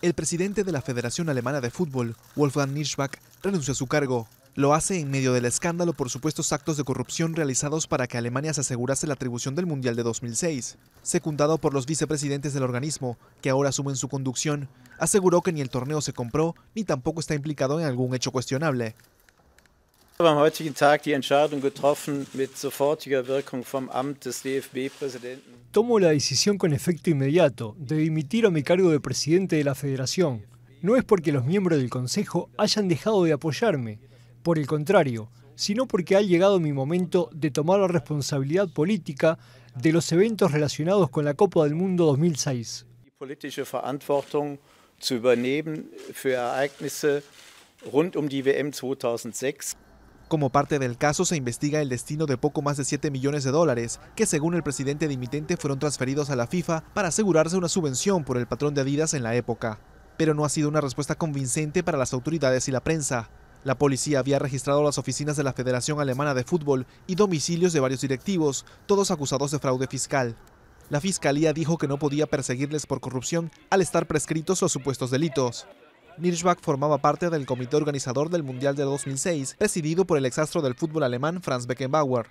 El presidente de la Federación Alemana de Fútbol, Wolfgang Nirschbach, renunció a su cargo. Lo hace en medio del escándalo por supuestos actos de corrupción realizados para que Alemania se asegurase la atribución del Mundial de 2006. Secundado por los vicepresidentes del organismo, que ahora asumen su conducción, aseguró que ni el torneo se compró ni tampoco está implicado en algún hecho cuestionable. Tomo la decisión con efecto inmediato de dimitir a mi cargo de presidente de la federación. No es porque los miembros del Consejo hayan dejado de apoyarme, por el contrario, sino porque ha llegado mi momento de tomar la responsabilidad política de los eventos relacionados con la Copa del Mundo 2006. Como parte del caso se investiga el destino de poco más de 7 millones de dólares, que según el presidente dimitente fueron transferidos a la FIFA para asegurarse una subvención por el patrón de Adidas en la época. Pero no ha sido una respuesta convincente para las autoridades y la prensa. La policía había registrado las oficinas de la Federación Alemana de Fútbol y domicilios de varios directivos, todos acusados de fraude fiscal. La fiscalía dijo que no podía perseguirles por corrupción al estar prescritos los supuestos delitos. Mirschbach formaba parte del comité organizador del Mundial de 2006, presidido por el exastro del fútbol alemán Franz Beckenbauer.